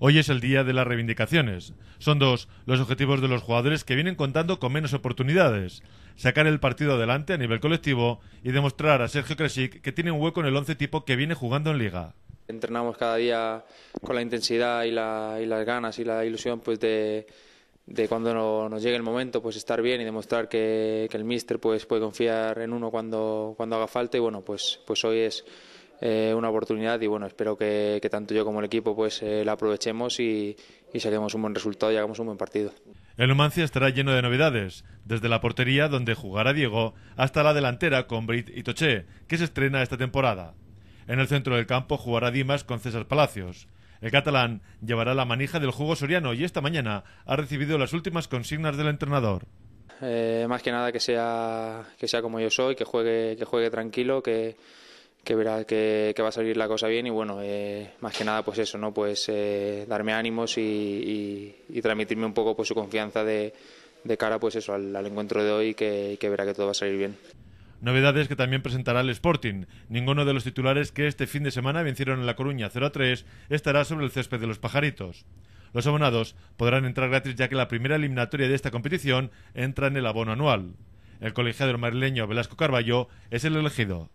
Hoy es el día de las reivindicaciones. Son dos los objetivos de los jugadores que vienen contando con menos oportunidades. Sacar el partido adelante a nivel colectivo y demostrar a Sergio Kresik que tiene un hueco en el once tipo que viene jugando en liga. Entrenamos cada día con la intensidad y, las ganas y la ilusión pues de, cuando nos llegue el momento pues estar bien y demostrar que, el míster pues puede confiar en uno cuando, cuando haga falta y bueno pues, pues hoy es eh, una oportunidad y bueno, espero que, tanto yo como el equipo pues eh, la aprovechemos y, y saquemos un buen resultado y hagamos un buen partido. El Numancia estará lleno de novedades, desde la portería donde jugará Diego hasta la delantera con Brit y Toché, que se estrena esta temporada. En el centro del campo jugará Dimas con César Palacios. El catalán llevará la manija del juego soriano y esta mañana ha recibido las últimas consignas del entrenador. Eh, más que nada que sea, que sea como yo soy, que juegue, que juegue tranquilo, que, que verá que, va a salir la cosa bien y bueno, eh, más que nada pues eso, ¿no? Pues eh, darme ánimos y, transmitirme un poco pues su confianza de, cara pues eso al, encuentro de hoy que, que verá que todo va a salir bien. Novedades que también presentará el Sporting. Ninguno de los titulares que este fin de semana vencieron en La Coruña 0 3 estará sobre el césped de los pajaritos. Los abonados podrán entrar gratis ya que la primera eliminatoria de esta competición entra en el abono anual. El colegiado marileño Velasco Carballo es el elegido.